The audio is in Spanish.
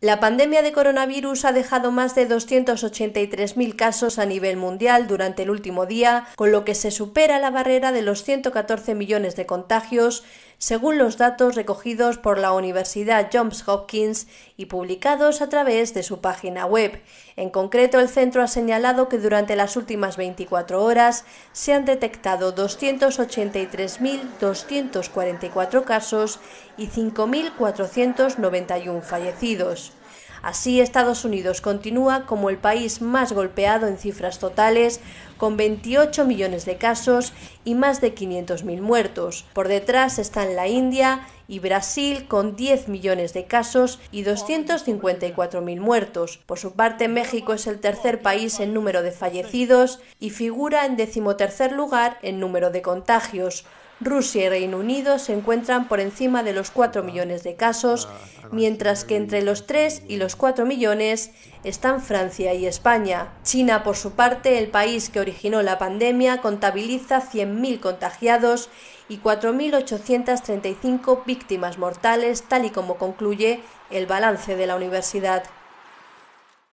La pandemia de coronavirus ha dejado más de 283.000 casos a nivel mundial durante el último día, con lo que se supera la barrera de los 114 millones de contagios, según los datos recogidos por la Universidad Johns Hopkins y publicados a través de su página web. En concreto, el centro ha señalado que durante las últimas 24 horas se han detectado 283.244 casos y 5.491 fallecidos. Así, Estados Unidos continúa como el país más golpeado en cifras totales, con 28 millones de casos y más de 500.000 muertos. Por detrás están la India y Brasil, con 10 millones de casos y 254.000 muertos. Por su parte, México es el tercer país en número de fallecidos y figura en decimotercer lugar en número de contagios Rusia y Reino Unido se encuentran por encima de los 4 millones de casos, ah, mientras que entre los 3 y los 4 millones están Francia y España. China, por su parte, el país que originó la pandemia, contabiliza 100.000 contagiados y 4.835 víctimas mortales, tal y como concluye el balance de la universidad.